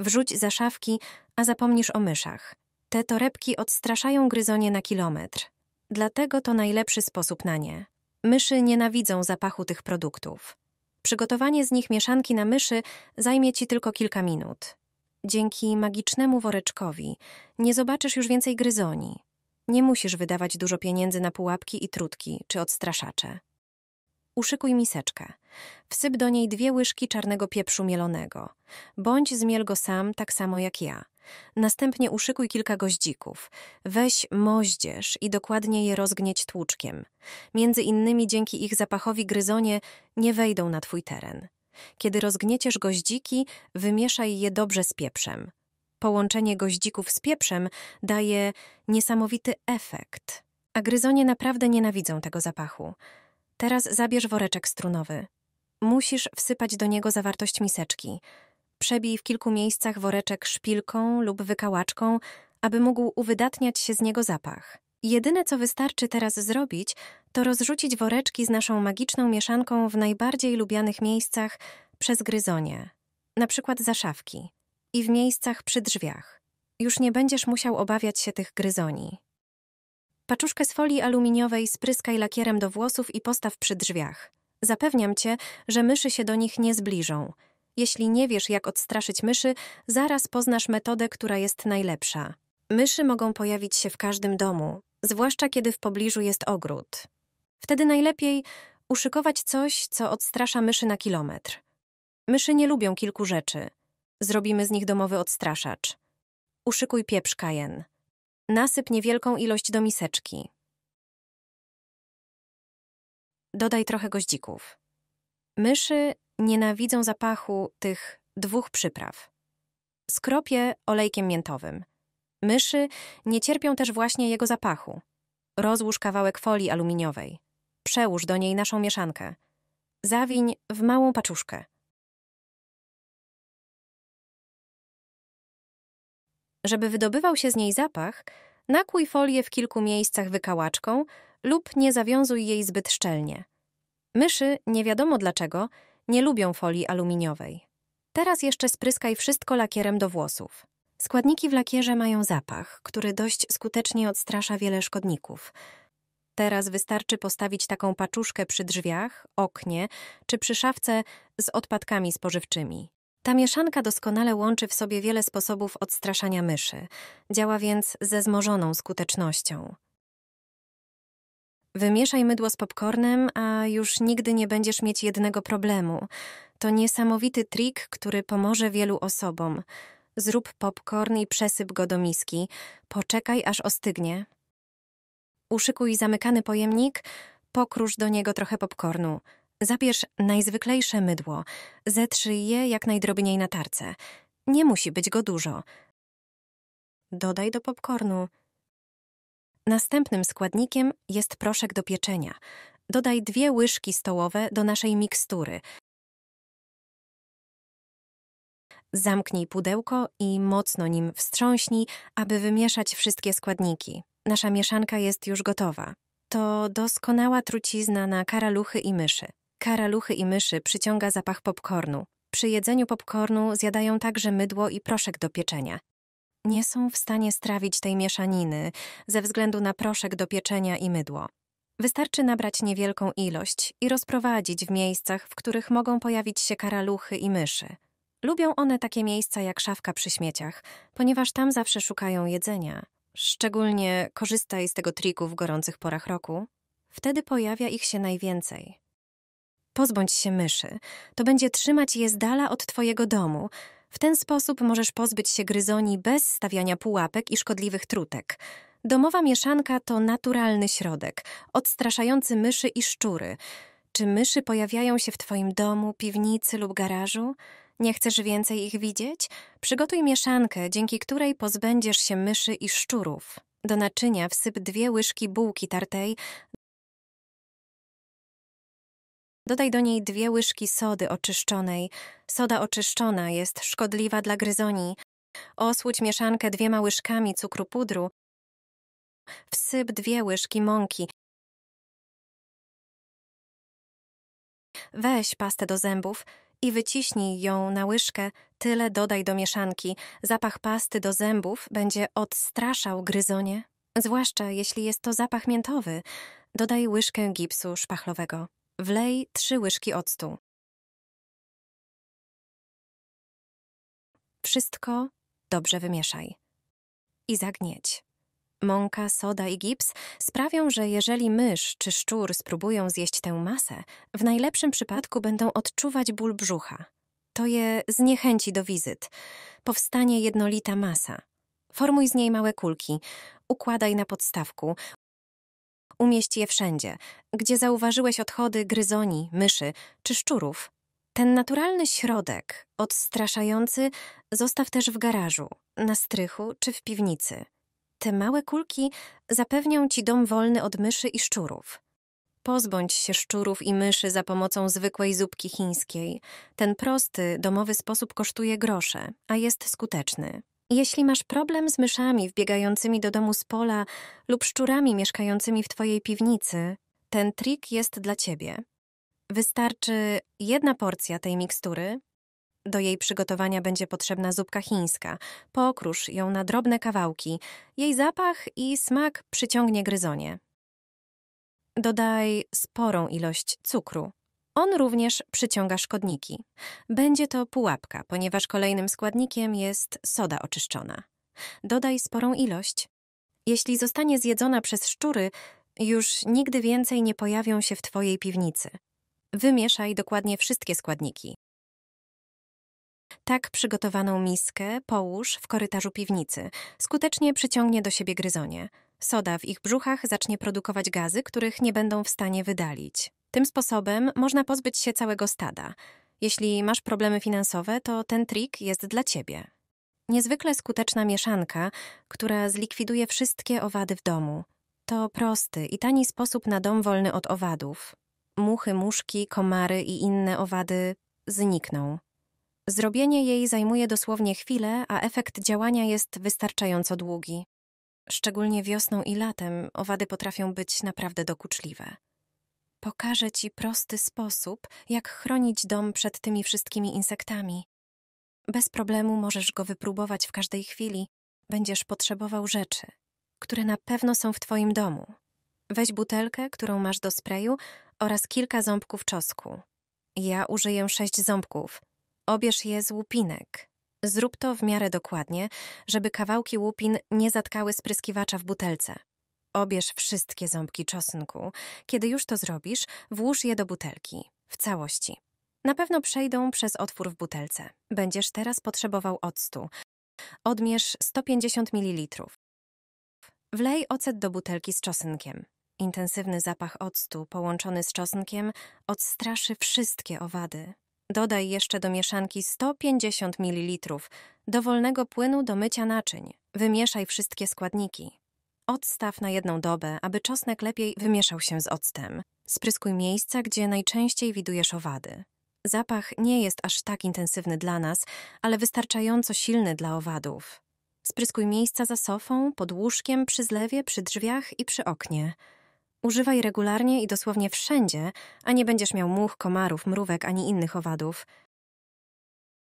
Wrzuć za szafki, a zapomnisz o myszach. Te torebki odstraszają gryzonie na kilometr. Dlatego to najlepszy sposób na nie. Myszy nienawidzą zapachu tych produktów. Przygotowanie z nich mieszanki na myszy zajmie ci tylko kilka minut. Dzięki magicznemu woreczkowi nie zobaczysz już więcej gryzoni. Nie musisz wydawać dużo pieniędzy na pułapki i trutki czy odstraszacze. Uszykuj miseczkę. Wsyp do niej dwie łyżki czarnego pieprzu mielonego. Bądź zmiel go sam, tak samo jak ja. Następnie uszykuj kilka goździków. Weź moździerz i dokładnie je rozgnieć tłuczkiem. Między innymi dzięki ich zapachowi gryzonie nie wejdą na twój teren. Kiedy rozgnieciesz goździki, wymieszaj je dobrze z pieprzem. Połączenie goździków z pieprzem daje niesamowity efekt. A gryzonie naprawdę nienawidzą tego zapachu. Teraz zabierz woreczek strunowy. Musisz wsypać do niego zawartość miseczki. Przebij w kilku miejscach woreczek szpilką lub wykałaczką, aby mógł uwydatniać się z niego zapach. Jedyne, co wystarczy teraz zrobić, to rozrzucić woreczki z naszą magiczną mieszanką w najbardziej lubianych miejscach przez gryzonie, na przykład za szafki i w miejscach przy drzwiach. Już nie będziesz musiał obawiać się tych gryzoni. Paczuszkę z folii aluminiowej spryskaj lakierem do włosów i postaw przy drzwiach. Zapewniam cię, że myszy się do nich nie zbliżą. Jeśli nie wiesz, jak odstraszyć myszy, zaraz poznasz metodę, która jest najlepsza. Myszy mogą pojawić się w każdym domu, zwłaszcza kiedy w pobliżu jest ogród. Wtedy najlepiej uszykować coś, co odstrasza myszy na kilometr. Myszy nie lubią kilku rzeczy. Zrobimy z nich domowy odstraszacz. Uszykuj pieprz kajen. Nasyp niewielką ilość do miseczki. Dodaj trochę goździków. Myszy nienawidzą zapachu tych dwóch przypraw. Skropię olejkiem miętowym. Myszy nie cierpią też właśnie jego zapachu. Rozłóż kawałek folii aluminiowej. Przełóż do niej naszą mieszankę. Zawiń w małą paczuszkę. Żeby wydobywał się z niej zapach, Nakłuj folię w kilku miejscach wykałaczką lub nie zawiązuj jej zbyt szczelnie. Myszy, nie wiadomo dlaczego, nie lubią folii aluminiowej. Teraz jeszcze spryskaj wszystko lakierem do włosów. Składniki w lakierze mają zapach, który dość skutecznie odstrasza wiele szkodników. Teraz wystarczy postawić taką paczuszkę przy drzwiach, oknie czy przy szafce z odpadkami spożywczymi. Ta mieszanka doskonale łączy w sobie wiele sposobów odstraszania myszy, działa więc ze zmożoną skutecznością. Wymieszaj mydło z popcornem, a już nigdy nie będziesz mieć jednego problemu. To niesamowity trik, który pomoże wielu osobom. Zrób popcorn i przesyp go do miski. Poczekaj, aż ostygnie. Uszykuj zamykany pojemnik, pokrusz do niego trochę popcornu. Zabierz najzwyklejsze mydło, zetrzyj je jak najdrobniej na tarce. Nie musi być go dużo. Dodaj do popcornu. Następnym składnikiem jest proszek do pieczenia. Dodaj dwie łyżki stołowe do naszej mikstury. Zamknij pudełko i mocno nim wstrząśnij, aby wymieszać wszystkie składniki. Nasza mieszanka jest już gotowa. To doskonała trucizna na karaluchy i myszy. Karaluchy i myszy przyciąga zapach popcornu. Przy jedzeniu popcornu zjadają także mydło i proszek do pieczenia. Nie są w stanie strawić tej mieszaniny ze względu na proszek do pieczenia i mydło. Wystarczy nabrać niewielką ilość i rozprowadzić w miejscach, w których mogą pojawić się karaluchy i myszy. Lubią one takie miejsca jak szafka przy śmieciach, ponieważ tam zawsze szukają jedzenia. Szczególnie korzystaj z tego triku w gorących porach roku. Wtedy pojawia ich się najwięcej pozbądź się myszy. To będzie trzymać je z dala od twojego domu. W ten sposób możesz pozbyć się gryzoni bez stawiania pułapek i szkodliwych trutek. Domowa mieszanka to naturalny środek, odstraszający myszy i szczury. Czy myszy pojawiają się w Twoim domu, piwnicy lub garażu? Nie chcesz więcej ich widzieć? Przygotuj mieszankę, dzięki której pozbędziesz się myszy i szczurów. Do naczynia wsyp dwie łyżki bułki tartej, Dodaj do niej dwie łyżki sody oczyszczonej. Soda oczyszczona jest szkodliwa dla gryzoni. Osłódź mieszankę dwiema łyżkami cukru pudru. Wsyp dwie łyżki mąki. Weź pastę do zębów i wyciśnij ją na łyżkę, tyle dodaj do mieszanki. Zapach pasty do zębów będzie odstraszał gryzonie, zwłaszcza jeśli jest to zapach miętowy. Dodaj łyżkę gipsu szpachlowego. Wlej trzy łyżki octu. Wszystko dobrze wymieszaj i zagnieć. Mąka, soda i gips sprawią, że jeżeli mysz czy szczur spróbują zjeść tę masę, w najlepszym przypadku będą odczuwać ból brzucha. To je zniechęci do wizyt. Powstanie jednolita masa. Formuj z niej małe kulki, układaj na podstawku, umieść je wszędzie, gdzie zauważyłeś odchody gryzoni, myszy czy szczurów. Ten naturalny środek, odstraszający, zostaw też w garażu, na strychu czy w piwnicy. Te małe kulki zapewnią ci dom wolny od myszy i szczurów. Pozbądź się szczurów i myszy za pomocą zwykłej zupki chińskiej. Ten prosty, domowy sposób kosztuje grosze, a jest skuteczny. Jeśli masz problem z myszami wbiegającymi do domu z pola lub szczurami mieszkającymi w twojej piwnicy, ten trik jest dla ciebie. Wystarczy jedna porcja tej mikstury. Do jej przygotowania będzie potrzebna zupka chińska. Pokrusz ją na drobne kawałki. Jej zapach i smak przyciągnie gryzonie. Dodaj sporą ilość cukru. On również przyciąga szkodniki. Będzie to pułapka, ponieważ kolejnym składnikiem jest soda oczyszczona. Dodaj sporą ilość. Jeśli zostanie zjedzona przez szczury, już nigdy więcej nie pojawią się w Twojej piwnicy. Wymieszaj dokładnie wszystkie składniki. Tak przygotowaną miskę połóż w korytarzu piwnicy. Skutecznie przyciągnie do siebie gryzonie. Soda w ich brzuchach zacznie produkować gazy, których nie będą w stanie wydalić. Tym sposobem można pozbyć się całego stada. Jeśli masz problemy finansowe, to ten trik jest dla ciebie. Niezwykle skuteczna mieszanka, która zlikwiduje wszystkie owady w domu. To prosty i tani sposób na dom wolny od owadów. Muchy, muszki, komary i inne owady znikną. Zrobienie jej zajmuje dosłownie chwilę, a efekt działania jest wystarczająco długi. Szczególnie wiosną i latem owady potrafią być naprawdę dokuczliwe. Pokażę ci prosty sposób, jak chronić dom przed tymi wszystkimi insektami. Bez problemu możesz go wypróbować w każdej chwili. Będziesz potrzebował rzeczy, które na pewno są w twoim domu. Weź butelkę, którą masz do sprayu oraz kilka ząbków czosku. Ja użyję sześć ząbków. Obierz je z łupinek. Zrób to w miarę dokładnie, żeby kawałki łupin nie zatkały spryskiwacza w butelce. Obierz wszystkie ząbki czosnku. Kiedy już to zrobisz, włóż je do butelki. W całości. Na pewno przejdą przez otwór w butelce. Będziesz teraz potrzebował octu. Odmierz 150 ml. Wlej ocet do butelki z czosnkiem. Intensywny zapach octu połączony z czosnkiem odstraszy wszystkie owady. Dodaj jeszcze do mieszanki 150 ml dowolnego płynu do mycia naczyń. Wymieszaj wszystkie składniki. Odstaw na jedną dobę, aby czosnek lepiej wymieszał się z octem. Spryskuj miejsca, gdzie najczęściej widujesz owady. Zapach nie jest aż tak intensywny dla nas, ale wystarczająco silny dla owadów. Spryskuj miejsca za sofą, pod łóżkiem, przy zlewie, przy drzwiach i przy oknie. Używaj regularnie i dosłownie wszędzie, a nie będziesz miał much, komarów, mrówek ani innych owadów.